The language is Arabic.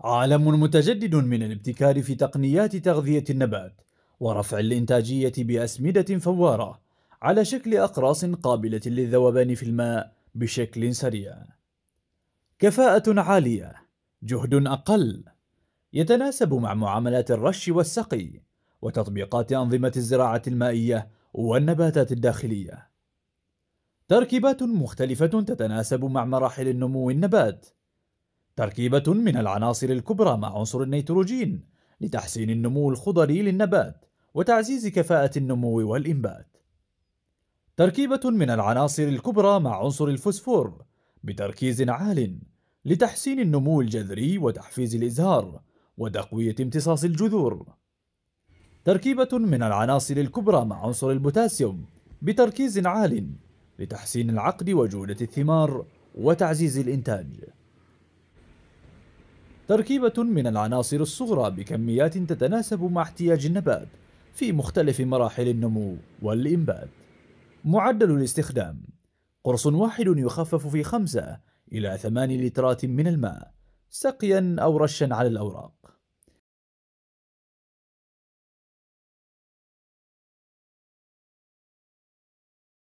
عالم متجدد من الابتكار في تقنيات تغذية النبات ورفع الإنتاجية بأسمدة فوارة على شكل أقراص قابلة للذوبان في الماء بشكل سريع. كفاءة عالية، جهد أقل، يتناسب مع معاملات الرش والسقي وتطبيقات أنظمة الزراعة المائية والنباتات الداخلية. تركيبات مختلفة تتناسب مع مراحل النمو النبات تركيبة من العناصر الكبرى مع عنصر النيتروجين لتحسين النمو الخضري للنبات وتعزيز كفاءة النمو والإنبات. تركيبة من العناصر الكبرى مع عنصر الفوسفور بتركيز عال لتحسين النمو الجذري وتحفيز الإزهار وتقوية امتصاص الجذور. تركيبة من العناصر الكبرى مع عنصر البوتاسيوم بتركيز عال لتحسين العقد وجودة الثمار وتعزيز الإنتاج. تركيبة من العناصر الصغرى بكميات تتناسب مع احتياج النبات في مختلف مراحل النمو والإنبات. معدل الاستخدام قرص واحد يخفف في خمسة إلى ثمان لترات من الماء سقيا أو رشا على الأوراق